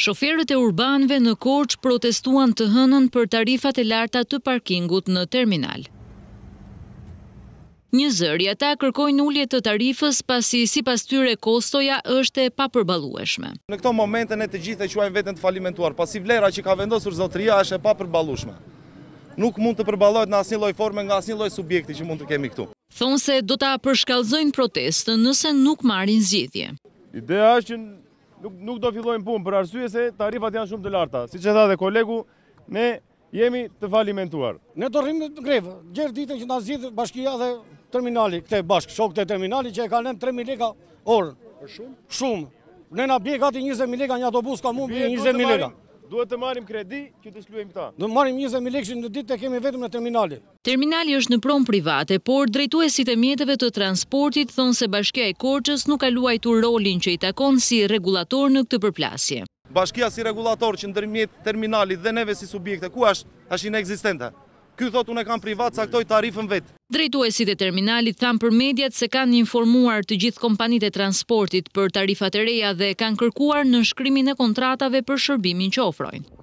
Shoferët e urbanve në Korç protestuan të hënën për tarifat e larta të parkingut në terminal. Një zëri ata kërkojnë ullje të tarifës pasi si pas tyre kostoja është e papërbalueshme. Në këto momente ne të gjithë e quajnë vetën të falimentuar, pasi vlera që ka vendosur zotëria është e papërbalueshme. Nuk mund të përbalojt në asnjë loj forme nga asnjë loj subjekti që mund të kemi këtu. Thonë se do të apërshkallzojnë protestën nëse nuk marin zgjithje. Ideja është nuk do fillojnë punë për arsye se tarifat janë shumë të larta. Si që tha dhe kolegu, ne jemi të falimentuar. Ne të rrimë në grevë, gjerë ditën që në zhjithë bashkia dhe terminali, këte bashkë, Shok të terminali që e ka 3.000 lika orë. Shumë? Shumë. Ne në bje gati 20.000 lika, një autobus ka mund bje 20.000 lika. Duhet të marim kredi, kjo të sluim ta. Duhet marim 20.000 mil në ditë të kemi vetëm në terminali. Terminali është në prom private, por drejtu e si të mjetëve të transportit thonë se bashkja e korqës nuk aluaj të rolin që i takon si regulator në këtë përplasje. Bashkja si regulator që në terminali dhe neve si subjekte, ku është? është inexistente. Ky thot unë e kam privat, saktoj tarifën vetë. Drejtu e terminalit thamë për mediat se kanë informuar të gjithë kompanit e transportit për tarifat e reja dhe kanë kërkuar në shkrymin e kontratave për shërbimin që ofrojnë.